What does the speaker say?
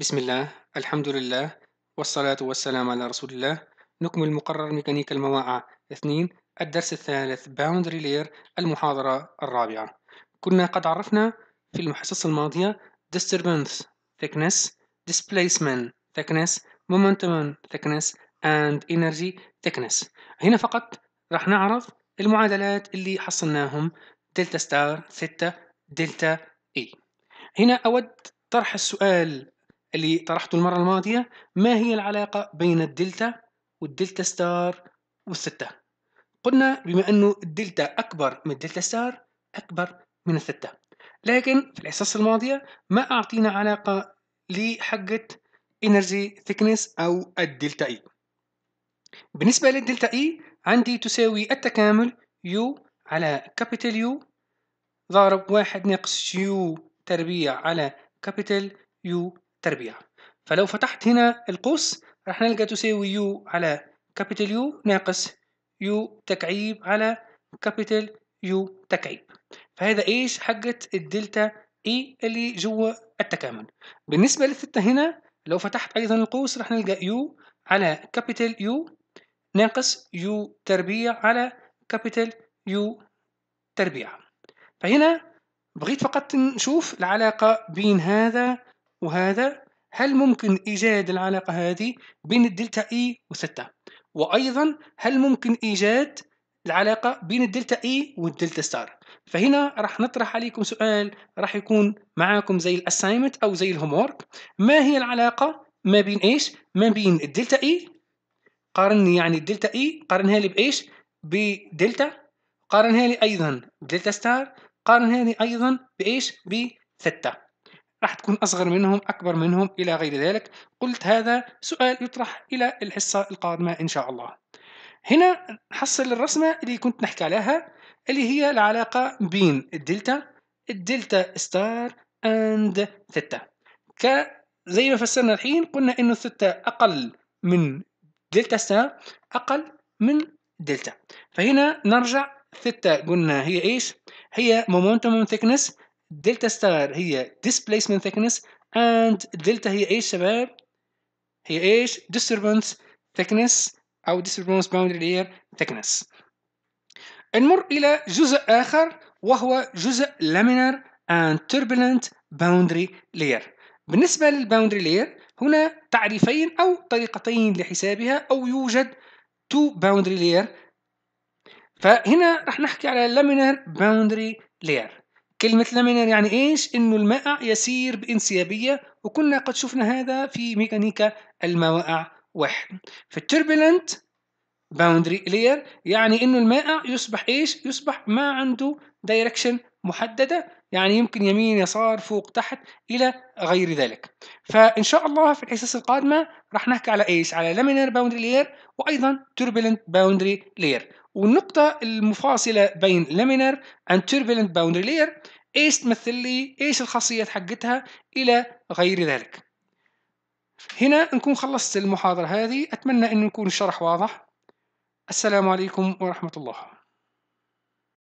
بسم الله الحمد لله والصلاة والسلام على رسول الله نكمل مقرر ميكانيكا المواقع 2 الدرس الثالث باوندري لير المحاضرة الرابعة كنا قد عرفنا في المحصصة الماضية disturbance thickness displacement thickness momentum thickness and energy thickness هنا فقط راح نعرض المعادلات اللي حصلناهم دلتا ستار ثيتا دلتا اي هنا أود طرح السؤال اللي طرحته المرة الماضية ما هي العلاقة بين الدلتا والدلتا ستار والثتا قلنا بما أنه الدلتا أكبر من الدلتا ستار أكبر من الثتا لكن في الحصص الماضية ما أعطينا علاقة لحقة energy thickness أو الدلتا إي e. بالنسبة للدلتا إي e، عندي تساوي التكامل يو على كابيتال يو ضارب واحد ناقص يو تربيع على كابيتال يو تربيع فلو فتحت هنا القوس راح نلقى تساوي يو على كابيتال يو ناقص يو تكعيب على كابيتال يو تكعيب فهذا ايش حقة الدلتا اي e اللي جوا التكامل بالنسبة للثتا هنا لو فتحت ايضا القوس راح نلقى يو على كابيتال يو ناقص يو تربيع على كابيتال يو تربيع فهنا بغيت فقط نشوف العلاقة بين هذا وهذا هل ممكن إيجاد العلاقة هذه بين الدلتا إي e وستة وأيضا هل ممكن إيجاد العلاقة بين الدلتا إي e والدلتا ستار فهنا راح نطرح عليكم سؤال راح يكون معاكم زي الأسايمنت أو زي الهومورك ما هي العلاقة ما بين إيش ما بين الدلتا إي e، قارن يعني الدلتا إي قارنها لي بإيش بدلتا قارنها لي أيضا دلتا ستار قارنها لي أيضا بإيش بثتا راح تكون أصغر منهم أكبر منهم إلى غير ذلك قلت هذا سؤال يطرح إلى الحصة القادمة إن شاء الله هنا حصل الرسمة اللي كنت نحكي عليها اللي هي العلاقة بين الدلتا الدلتا ستار اند ثيتا زي ما فسرنا الحين قلنا انه الثيتا اقل من دلتا ستار اقل من دلتا فهنا نرجع ثيتا قلنا هي ايش هي مومنتوم ثيكنس دلتا ستار هي displacement thickness and دلتا هي ايش شباب؟ هي ايش؟ disturbance thickness او disturbance boundary layer thickness نمر الى جزء اخر وهو جزء laminar and turbulent boundary layer بالنسبه للباوندري layer هنا تعريفين او طريقتين لحسابها او يوجد two boundary layer فهنا راح نحكي على laminar boundary layer كلمة لامينر يعني إيش؟ إنه المائع يسير بانسيابية وكنا قد شفنا هذا في ميكانيكا الموائع واحد فالتربلنت باوندري لير يعني إنه المائع يصبح إيش؟ يصبح ما عنده دايركشن محددة يعني يمكن يمين يسار فوق تحت الى غير ذلك فان شاء الله في الحصص القادمه راح نحكي على ايش على لامينر باوندري لير وايضا تربلنت باوندري لير والنقطة المفاصلة بين لامينر اند توربلنت باوندري لاير ايش تمثل لي ايش الخاصيات حقتها الى غير ذلك هنا نكون خلصت المحاضرة هذه أتمنى أن يكون الشرح واضح السلام عليكم ورحمة الله